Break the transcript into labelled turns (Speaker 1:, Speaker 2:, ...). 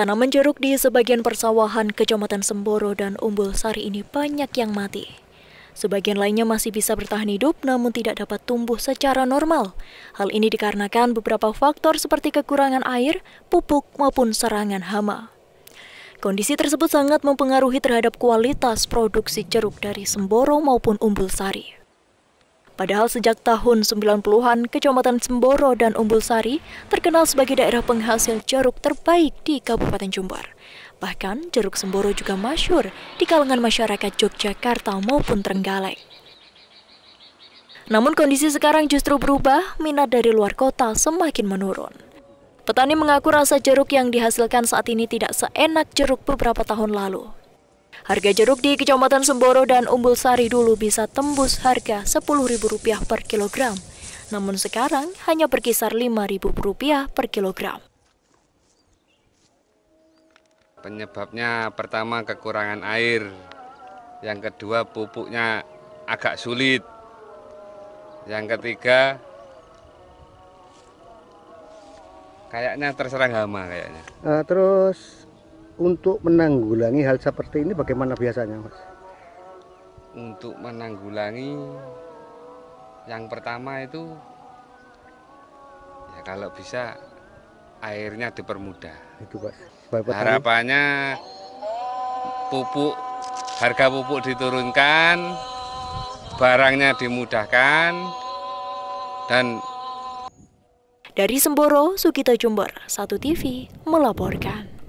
Speaker 1: Tanaman jeruk di sebagian persawahan Kecamatan Semboro dan Umbul Sari ini banyak yang mati. Sebagian lainnya masih bisa bertahan hidup namun tidak dapat tumbuh secara normal. Hal ini dikarenakan beberapa faktor seperti kekurangan air, pupuk, maupun serangan hama. Kondisi tersebut sangat mempengaruhi terhadap kualitas produksi jeruk dari Semboro maupun Umbul Sari. Padahal sejak tahun 90-an, Kecamatan Semboro dan Umbul Sari terkenal sebagai daerah penghasil jeruk terbaik di Kabupaten Jember. Bahkan jeruk Semboro juga masyur di kalangan masyarakat Yogyakarta maupun Trenggalek. Namun kondisi sekarang justru berubah, minat dari luar kota semakin menurun. Petani mengaku rasa jeruk yang dihasilkan saat ini tidak seenak jeruk beberapa tahun lalu. Harga jeruk di Kecamatan Semboro dan Umbul Sari dulu bisa tembus harga Rp10.000 per kilogram. Namun sekarang hanya berkisar Rp5.000 per kilogram.
Speaker 2: Penyebabnya pertama kekurangan air, yang kedua pupuknya agak sulit, yang ketiga kayaknya terserang hama kayaknya. Uh, terus untuk menanggulangi hal seperti ini bagaimana biasanya mas? Untuk menanggulangi yang pertama itu ya kalau bisa airnya dipermudah. Itu pak. Bapak Harapannya pupuk harga pupuk diturunkan, barangnya dimudahkan dan
Speaker 1: dari Semboro, Sugito Jember, Satu TV melaporkan.